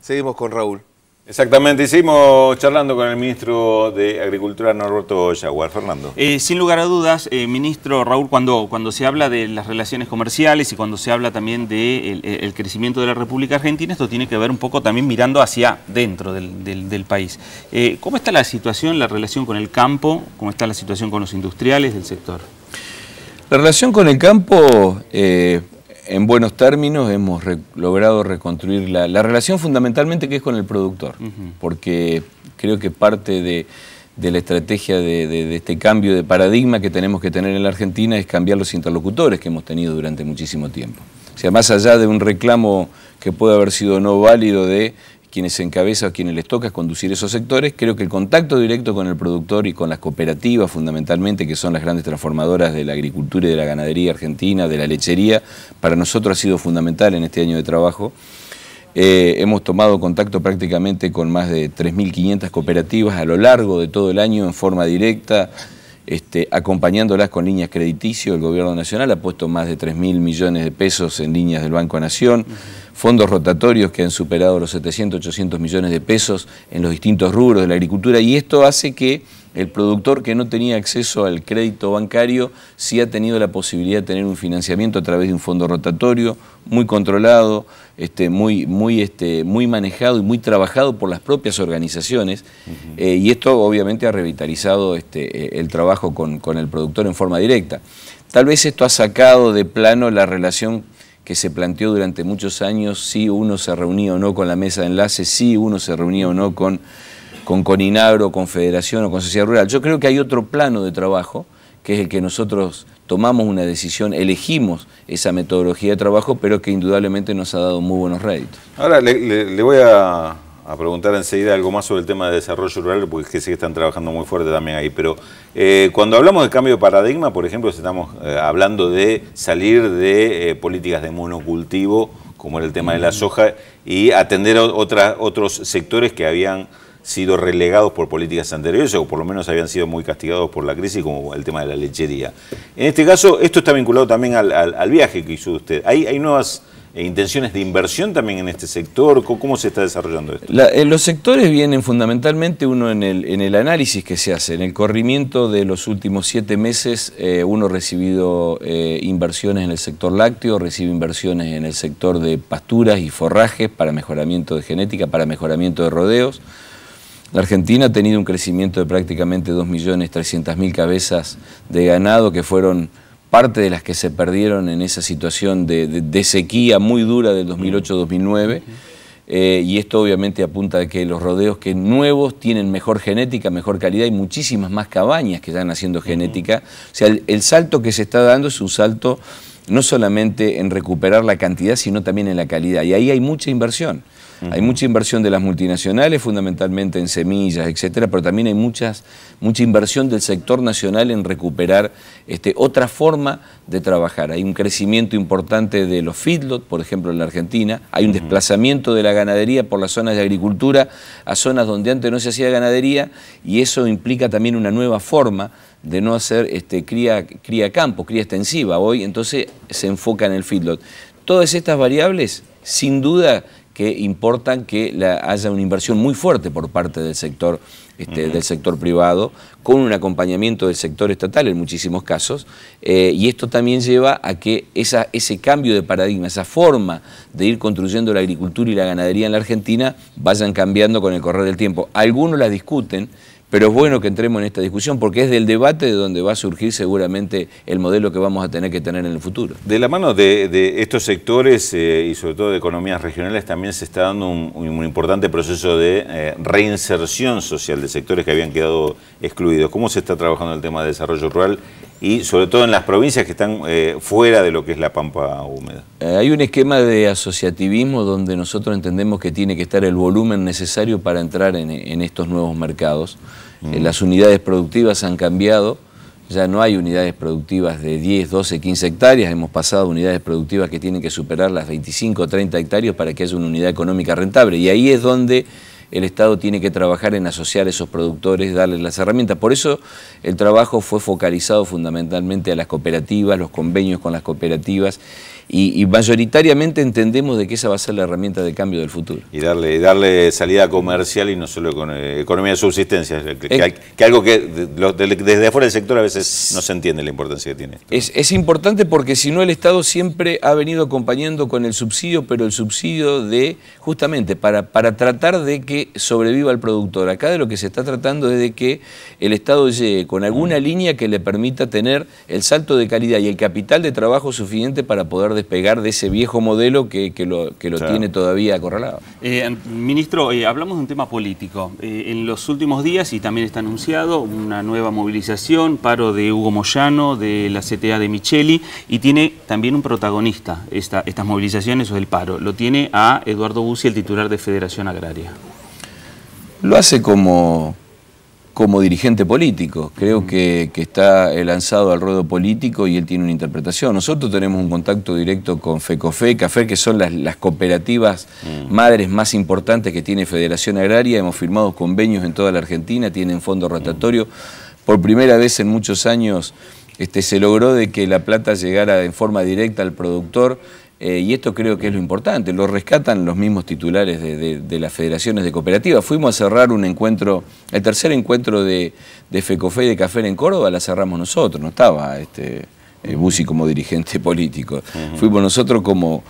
Seguimos con Raúl. Exactamente, hicimos charlando con el ministro de Agricultura, Norberto Yaguar. Fernando. Eh, sin lugar a dudas, eh, ministro Raúl, cuando, cuando se habla de las relaciones comerciales y cuando se habla también del crecimiento de la República Argentina, esto tiene que ver un poco también mirando hacia dentro del, país. Eh, ¿Cómo está la situación, la relación con el campo? ¿Cómo está la situación con los industriales del sector? La relación con el campo en buenos términos hemos logrado reconstruir la, relación fundamentalmente que es con el productor, porque creo que parte de, la estrategia de, de, este cambio de paradigma que tenemos que tener en la Argentina es cambiar los interlocutores que hemos tenido durante muchísimo tiempo. O sea, más allá de un reclamo que puede haber sido no válido de quienes encabezan o quienes les toca conducir esos sectores, creo que el contacto directo con el productor y con las cooperativas fundamentalmente, que son las grandes transformadoras de la agricultura y de la ganadería argentina, de la lechería, para nosotros ha sido fundamental en este año de trabajo. Eh, hemos tomado contacto prácticamente con más de 3.500 cooperativas a lo largo de todo el año en forma directa, este, acompañándolas con líneas crediticio. El Gobierno Nacional ha puesto más de 3.000 millones de pesos en líneas del Banco Nación fondos rotatorios que han superado los 700, 800 millones de pesos en los distintos rubros de la agricultura y esto hace que el productor que no tenía acceso al crédito bancario sí ha tenido la posibilidad de tener un financiamiento a través de un fondo rotatorio muy controlado, este, muy, muy, este, muy manejado y muy trabajado por las propias organizaciones. Eh, y esto obviamente ha revitalizado este, eh, el trabajo con, con el productor en forma directa. Tal vez esto ha sacado de plano la relación que se planteó durante muchos años si uno se reunía o no con la mesa de enlace, si uno se reunía o no con, con Coninagro, con Federación o con Sociedad Rural. Yo creo que hay otro plano de trabajo, que es el que nosotros tomamos una decisión, elegimos esa metodología de trabajo, pero que indudablemente nos ha dado muy buenos réditos. Ahora le voy a a preguntar enseguida algo más sobre el tema de desarrollo rural, porque es que sí están trabajando muy fuerte también ahí. Pero eh, cuando hablamos de cambio de paradigma, por ejemplo, estamos eh, hablando de salir de eh, políticas de monocultivo, como era el tema de la soja, y atender a otros sectores que habían sido relegados por políticas anteriores o por lo menos habían sido muy castigados por la crisis, como el tema de la lechería. En este caso, esto está vinculado también al, viaje que hizo usted. ¿Hay, hay nuevas e intenciones de inversión también en este sector? ¿Cómo se está desarrollando esto? Eh, los sectores vienen fundamentalmente uno en el, en el, análisis que se hace, en el corrimiento de los últimos siete meses, eh, uno ha recibido eh, inversiones en el sector lácteo, recibe inversiones en el sector de pasturas y forrajes para mejoramiento de genética, para mejoramiento de rodeos. La Argentina ha tenido un crecimiento de prácticamente 2.300.000 cabezas de ganado que fueron parte de las que se perdieron en esa situación de, sequía muy dura del 2008-2009. Eh, y esto obviamente apunta a que los rodeos que nuevos tienen mejor genética, mejor calidad y muchísimas más cabañas que están haciendo genética. O sea, el salto que se está dando es un salto no solamente en recuperar la cantidad, sino también en la calidad. Y ahí hay mucha inversión. Hay mucha inversión de las multinacionales, fundamentalmente en semillas, etcétera, pero también hay mucha inversión del sector nacional en recuperar este, otra forma de trabajar. Hay un crecimiento importante de los feedlots, por ejemplo, en la Argentina. Hay un desplazamiento de la ganadería por las zonas de agricultura a zonas donde antes no se hacía ganadería y eso implica también una nueva forma de no hacer este, cría, cría campo, cría extensiva hoy, entonces se enfoca en el feedlot. Todas estas variables, sin duda, que importan que haya una inversión muy fuerte por parte del sector, este, del sector privado, con un acompañamiento del sector estatal en muchísimos casos, eh, y esto también lleva a que esa, ese cambio de paradigma, esa forma de ir construyendo la agricultura y la ganadería en la Argentina vayan cambiando con el correr del tiempo. Algunos la discuten, pero es bueno que entremos en esta discusión porque es del debate de donde va a surgir seguramente el modelo que vamos a tener que tener en el futuro. De la mano de, estos sectores eh, y sobre todo de economías regionales también se está dando un, importante proceso de eh, reinserción social de sectores que habían quedado excluidos. ¿Cómo se está trabajando el tema de desarrollo rural y sobre todo en las provincias que están eh, fuera de lo que es la pampa húmeda. Eh, hay un esquema de asociativismo donde nosotros entendemos que tiene que estar el volumen necesario para entrar en, estos nuevos mercados. Eh, mm. las unidades productivas han cambiado, ya no hay unidades productivas de 10, 12, 15 hectáreas, hemos pasado a unidades productivas que tienen que superar las 25 o 30 hectáreas para que haya una unidad económica rentable. Y ahí es donde el Estado tiene que trabajar en asociar a esos productores, darles las herramientas. Por eso el trabajo fue focalizado fundamentalmente a las cooperativas, los convenios con las cooperativas y, mayoritariamente entendemos de que esa va a ser la herramienta de cambio del futuro. Y darle, darle salida comercial y no solo con, economía de subsistencia, que, eh, algo que desde afuera del sector a veces no se entiende la importancia que tiene. Es, es, importante porque si no el Estado siempre ha venido acompañando con el subsidio, pero el subsidio de justamente para, para tratar de que sobreviva el productor. Acá de lo que se está tratando es de que el Estado llegue con alguna mm. línea que le permita tener el salto de calidad y el capital de trabajo suficiente para poder despegar de ese viejo modelo que, que lo, tiene todavía acorralado. Eh, ministro, eh, hablamos de un tema político. Eh, en los últimos días, y también está anunciado, una nueva movilización, paro de Hugo Moyano, de la CTA de Micheli, y tiene también un protagonista esta, estas movilizaciones o el paro. Lo tiene a Eduardo Bussi, el titular de Federación Agraria. Lo hace como, como dirigente político. Creo que, está eh, lanzado al ruedo político y él tiene una interpretación. Nosotros tenemos un contacto directo con FECOFE, Café, que son las, cooperativas mm. madres más importantes que tiene Federación Agraria. Hemos firmado convenios en toda la Argentina, tienen fondo mm. rotatorio. Por primera vez en muchos años este, se logró de que la plata llegara en forma directa al productor eh, y esto creo que es lo importante, lo rescatan los mismos titulares de, las federaciones de cooperativas. Fuimos a cerrar un encuentro, el tercer encuentro de, de FECOFE y de Café en Córdoba, la cerramos nosotros, no estaba este, eh, Bussi como dirigente político. Fuimos nosotros como,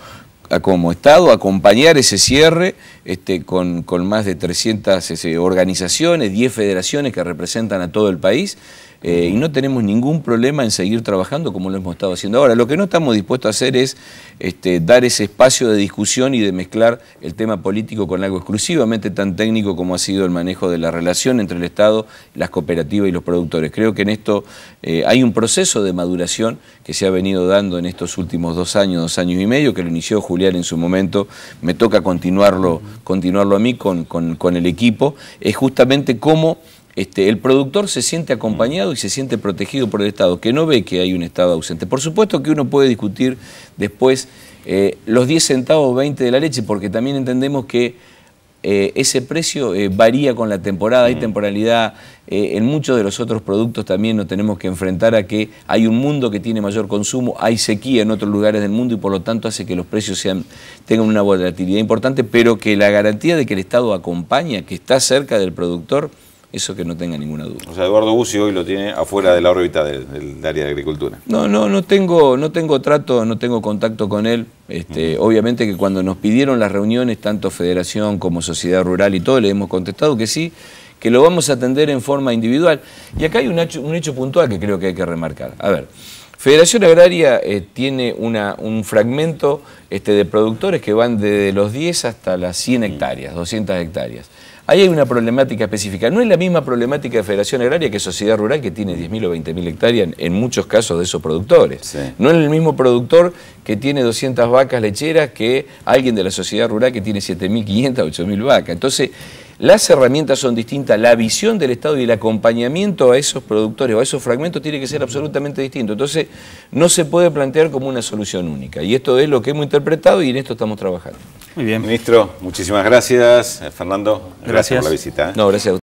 como Estado a acompañar ese cierre este, con, más de 300 organizaciones, 10 federaciones que representan a todo el país eh, y no tenemos ningún problema en seguir trabajando como lo hemos estado haciendo ahora. Lo que no estamos dispuestos a hacer es este, dar ese espacio de discusión y de mezclar el tema político con algo exclusivamente tan técnico como ha sido el manejo de la relación entre el Estado, las cooperativas y los productores. Creo que en esto eh, hay un proceso de maduración que se ha venido dando en estos últimos dos años, dos años y medio, que lo inició Julián en su momento. Me toca continuarlo, continuarlo a mí con, con el equipo. Es justamente cómo este, el productor se siente acompañado y se siente protegido por el Estado, que no ve que hay un Estado ausente. Por supuesto que uno puede discutir después eh, los 10 centavos 20 de la leche, porque también entendemos que eh, ese precio eh, varía con la temporada, hay mm. temporalidad. en muchos de los otros productos también nos tenemos que enfrentar a que hay un mundo que tiene mayor consumo, hay sequía en otros lugares del mundo y por lo tanto hace que los precios tengan una volatilidad importante, pero que la garantía de que el Estado acompaña, que está cerca del productor, eso que no tenga ninguna duda. O sea, Eduardo Bussi hoy lo tiene afuera de la órbita del, área de agricultura. No, no, no tengo, no tengo trato, no tengo contacto con él. Este, obviamente que cuando nos pidieron las reuniones, tanto Federación como Sociedad Rural y todo, le hemos contestado que sí, que lo vamos a atender en forma individual. Y acá hay un un hecho puntual que creo que hay que remarcar. A ver, Federación Agraria eh, tiene un fragmento este, de productores que van desde los 10 hasta las 100 mm. hectáreas, 200 hectáreas. Ahí hay una problemática específica. No es la misma problemática de Federación Agraria que Sociedad Rural, que tiene 10.000 o 20.000 hectáreas en, muchos casos de esos productores. No es el mismo productor que tiene 200 vacas lecheras que alguien de la Sociedad Rural que tiene 7.500 o 8.000 vacas. Entonces, las herramientas son distintas, la visión del Estado y el acompañamiento a esos productores o a esos fragmentos tiene que ser absolutamente distinto. Entonces, no se puede plantear como una solución única. Y esto es lo que hemos interpretado y en esto estamos trabajando. Muy bien. Ministro, muchísimas gracias. Fernando, gracias, por la visita. ¿eh? No, gracias